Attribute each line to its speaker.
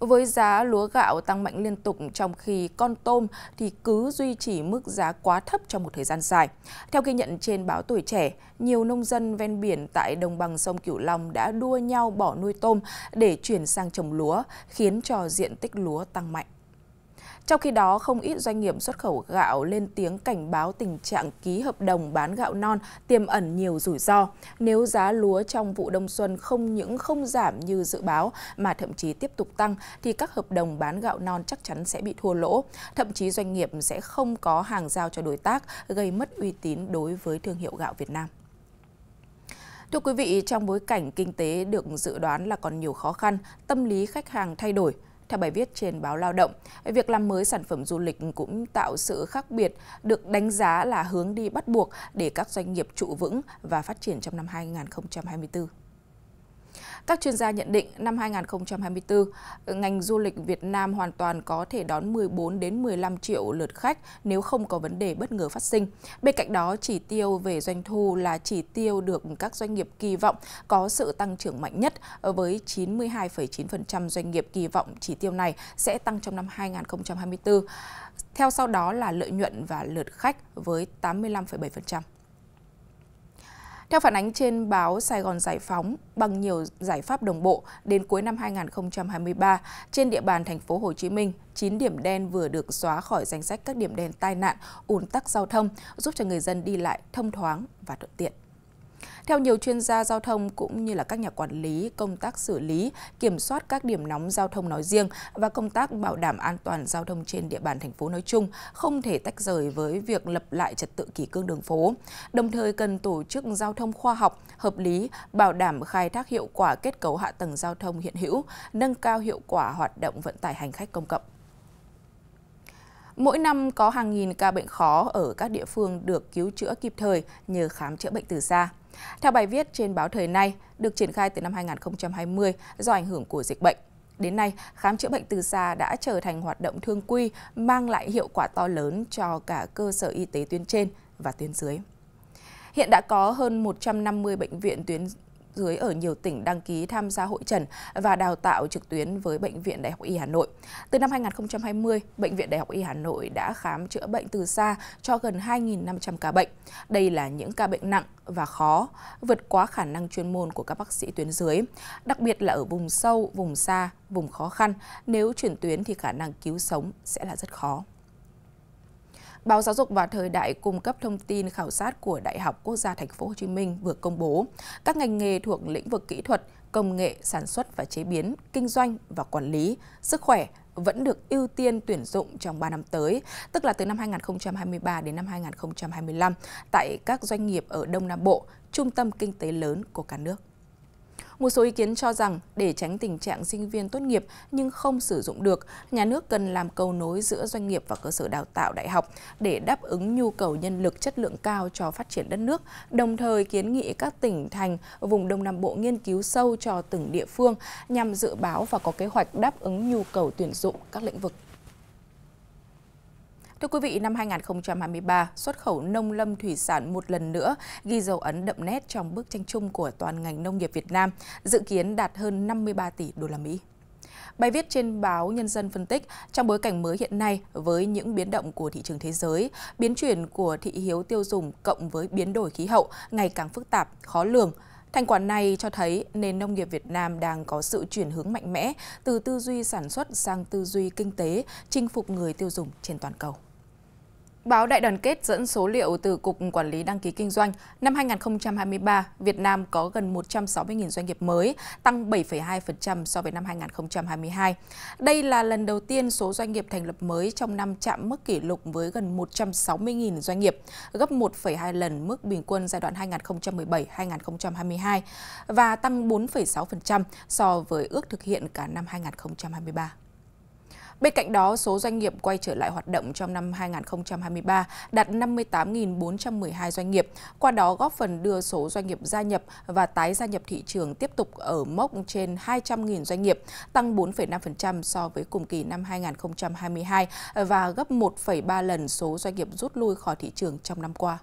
Speaker 1: Với giá lúa gạo tăng mạnh liên tục trong khi con tôm thì cứ duy trì mức giá quá thấp trong một thời gian dài. Theo ghi nhận trên báo Tuổi Trẻ, nhiều nông dân ven biển tại đồng bằng sông Cửu Long đã đua nhau bỏ nuôi tôm để chuyển sang trồng lúa, khiến cho diện tích lúa tăng mạnh. Trong khi đó, không ít doanh nghiệp xuất khẩu gạo lên tiếng cảnh báo tình trạng ký hợp đồng bán gạo non tiềm ẩn nhiều rủi ro. Nếu giá lúa trong vụ đông xuân không những không giảm như dự báo mà thậm chí tiếp tục tăng thì các hợp đồng bán gạo non chắc chắn sẽ bị thua lỗ. Thậm chí doanh nghiệp sẽ không có hàng giao cho đối tác, gây mất uy tín đối với thương hiệu gạo Việt Nam. Thưa quý vị, trong bối cảnh kinh tế được dự đoán là còn nhiều khó khăn, tâm lý khách hàng thay đổi – theo bài viết trên báo Lao động, việc làm mới sản phẩm du lịch cũng tạo sự khác biệt, được đánh giá là hướng đi bắt buộc để các doanh nghiệp trụ vững và phát triển trong năm 2024. Các chuyên gia nhận định năm 2024, ngành du lịch Việt Nam hoàn toàn có thể đón 14 đến 15 triệu lượt khách nếu không có vấn đề bất ngờ phát sinh. Bên cạnh đó, chỉ tiêu về doanh thu là chỉ tiêu được các doanh nghiệp kỳ vọng có sự tăng trưởng mạnh nhất với 92,9% doanh nghiệp kỳ vọng chỉ tiêu này sẽ tăng trong năm 2024. Theo sau đó là lợi nhuận và lượt khách với 85,7%. Theo phản ánh trên báo Sài Gòn Giải Phóng, bằng nhiều giải pháp đồng bộ, đến cuối năm 2023, trên địa bàn thành phố Hồ Chí Minh, 9 điểm đen vừa được xóa khỏi danh sách các điểm đen tai nạn, ùn tắc giao thông, giúp cho người dân đi lại thông thoáng và thuận tiện. Theo nhiều chuyên gia giao thông cũng như là các nhà quản lý, công tác xử lý, kiểm soát các điểm nóng giao thông nói riêng và công tác bảo đảm an toàn giao thông trên địa bàn thành phố nói chung không thể tách rời với việc lập lại trật tự kỷ cương đường phố. Đồng thời cần tổ chức giao thông khoa học, hợp lý, bảo đảm khai thác hiệu quả kết cấu hạ tầng giao thông hiện hữu, nâng cao hiệu quả hoạt động vận tải hành khách công cộng. Mỗi năm có hàng nghìn ca bệnh khó ở các địa phương được cứu chữa kịp thời nhờ khám chữa bệnh từ xa. Theo bài viết trên báo Thời Nay, được triển khai từ năm 2020 do ảnh hưởng của dịch bệnh. Đến nay, khám chữa bệnh từ xa đã trở thành hoạt động thương quy, mang lại hiệu quả to lớn cho cả cơ sở y tế tuyến trên và tuyến dưới. Hiện đã có hơn 150 bệnh viện tuyến dưới ở nhiều tỉnh đăng ký tham gia hội trần và đào tạo trực tuyến với Bệnh viện Đại học Y Hà Nội. Từ năm 2020, Bệnh viện Đại học Y Hà Nội đã khám chữa bệnh từ xa cho gần 2.500 ca bệnh. Đây là những ca bệnh nặng và khó, vượt quá khả năng chuyên môn của các bác sĩ tuyến dưới, đặc biệt là ở vùng sâu, vùng xa, vùng khó khăn. Nếu chuyển tuyến thì khả năng cứu sống sẽ là rất khó. Báo Giáo dục và Thời đại cung cấp thông tin khảo sát của Đại học Quốc gia Thành phố Hồ Chí Minh vừa công bố các ngành nghề thuộc lĩnh vực kỹ thuật, công nghệ, sản xuất và chế biến, kinh doanh và quản lý, sức khỏe vẫn được ưu tiên tuyển dụng trong 3 năm tới, tức là từ năm 2023 đến năm 2025 tại các doanh nghiệp ở Đông Nam Bộ, trung tâm kinh tế lớn của cả nước. Một số ý kiến cho rằng để tránh tình trạng sinh viên tốt nghiệp nhưng không sử dụng được, nhà nước cần làm cầu nối giữa doanh nghiệp và cơ sở đào tạo đại học để đáp ứng nhu cầu nhân lực chất lượng cao cho phát triển đất nước, đồng thời kiến nghị các tỉnh thành vùng Đông Nam Bộ nghiên cứu sâu cho từng địa phương nhằm dự báo và có kế hoạch đáp ứng nhu cầu tuyển dụng các lĩnh vực Thưa quý vị, năm 2023, xuất khẩu nông lâm thủy sản một lần nữa ghi dấu ấn đậm nét trong bức tranh chung của toàn ngành nông nghiệp Việt Nam, dự kiến đạt hơn 53 tỷ đô la Mỹ. Bài viết trên báo Nhân dân phân tích, trong bối cảnh mới hiện nay với những biến động của thị trường thế giới, biến chuyển của thị hiếu tiêu dùng cộng với biến đổi khí hậu ngày càng phức tạp, khó lường, Thành quả này cho thấy nền nông nghiệp Việt Nam đang có sự chuyển hướng mạnh mẽ từ tư duy sản xuất sang tư duy kinh tế, chinh phục người tiêu dùng trên toàn cầu. Báo Đại đoàn kết dẫn số liệu từ Cục Quản lý Đăng ký Kinh doanh. Năm 2023, Việt Nam có gần 160.000 doanh nghiệp mới, tăng 7,2% so với năm 2022. Đây là lần đầu tiên số doanh nghiệp thành lập mới trong năm chạm mức kỷ lục với gần 160.000 doanh nghiệp, gấp 1,2 lần mức bình quân giai đoạn 2017-2022 và tăng 4,6% so với ước thực hiện cả năm 2023. Bên cạnh đó, số doanh nghiệp quay trở lại hoạt động trong năm 2023 đạt 58.412 doanh nghiệp, qua đó góp phần đưa số doanh nghiệp gia nhập và tái gia nhập thị trường tiếp tục ở mốc trên 200.000 doanh nghiệp, tăng 4,5% so với cùng kỳ năm 2022 và gấp 1,3 lần số doanh nghiệp rút lui khỏi thị trường trong năm qua.